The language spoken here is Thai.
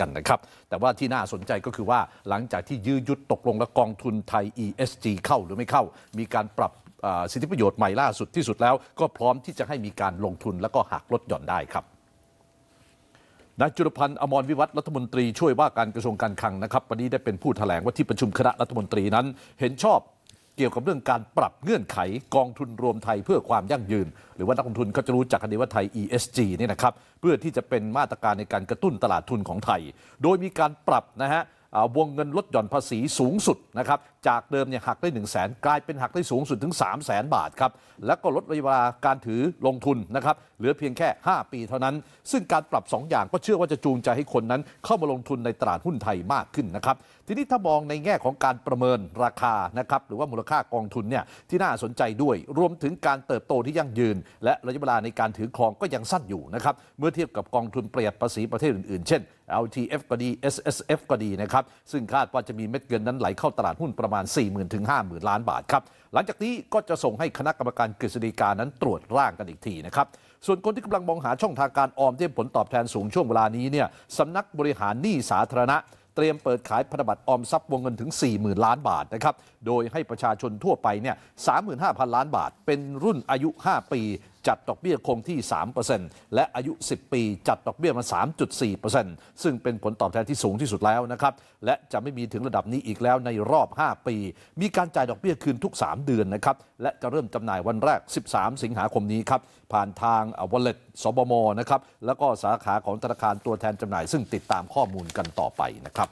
กันนะครับแต่ว่าที่น่าสนใจก็คือว่าหลังจากที่ยื้อยุดตกลงและกองทุนไทย ESG เข้าหรือไม่เข้า มีการปรับสิทธิประโยชน์ใหม่ล่าสุดที่สุดแล้วก็พร้อมที่จะให้มีการลงทุนและก็หักลดหย่อนได้ครับนายจุลพันธ์อมรวิวัฒรัฐมนตรีช่วยว่าการกระทรวงการคลังนะครับ วันนี้ได้เป็นผู้ถแถลงว่าที่ประชุมคณะรัฐมนตรีนั้นเห็นชอบเกี่ยวกับเรื่องการปรับเงื่อนไขกองทุนรวมไทยเพื่อความยั่งยืน หรือว่านักลงทุนเขาจะรู้จักกันดีว่าไทย ESG นี่นะครับ เพื่อที่จะเป็นมาตรการในการกระตุ้นตลาดทุนของไทย โดยมีการปรับนะฮะวงเงินลดหย่อนภาษีสูงสุดนะครับจากเดิมเนี่ยหักได้ 1 0 0 0 0แสนกลายเป็นหักได้สูงสุดถึง3 0 0แสนบาทครับแล้วก็ลดระยะเวลาการถือลงทุนนะครับเหลือเพียงแค่ 5 ปีเท่านั้น ซึ่งการปรับ 2 อย่างก็เชื่อว่าจะจูงใจให้คนนั้น เข้ามาลงทุนในตลาดหุ้นไทยมากขึ้นนะครับทีนี้ถ้ามองในแง่ของการประเมินราคานะครับหรือว่ามูลค่ากองทุนเนี่ยที่น่าสนใจด้วยรวมถึงการเติบโตที่ยั่งยืน และระยะเวลาในการถือครองก็ยังสั้นอยู่นะครับเมื่อเทียบกับกองทุนเปรียบดภาษีประเทศอื่นๆเช่น LTF ก็ดี SSF ก็ดีนะครับ ซึ่งคาดว่าจะมีเม็ดเงินนั้นไหลเข้าตลาดหุ้นประมาณ 4 0 0 0 0ถึง50,000 ล้านบาทครับ หลังจากนี้ก็จะส่งให้คณะกรรมการกฤษฎีกานั้นตรวจร่างกันอีกทีนะครับ ส่วนคนที่กำลังมองหาช่องทางการออมที่ผลตอบแทนสูงช่วงเวลานี้เนี่ยสำนักบริหารหนี้สาธารณะ เตรียมเปิดขายพันธบัตรออมทรัพย์วงเงินถึง40,000 ล้านบาทนะครับโดยให้ประชาชนทั่วไปเนี่ย35,000 ล้านบาท เป็นรุ่นอายุ 5 ปีจัดดอกเบี้ยคงที่ 3%และอายุ 10 ปี จัดดอกเบี้ยมา 3.4%ซึ่งเป็นผลตอบแทนที่สูงที่สุดแล้วนะครับ และจะไม่มีถึงระดับนี้อีกแล้วในรอบ 5 ปี มีการจ่ายดอกเบี้ยคืนทุก 3 เดือนนะครับ และจะเริ่มจำหน่ายวันแรก 13 สิงหาคมนี้ครับ ผ่านทางวอลเล็ตสบม นะครับ แล้วก็สาขาของธนาคารตัวแทนจำหน่ายซึ่งติดตามข้อมูลกันต่อไปนะครับ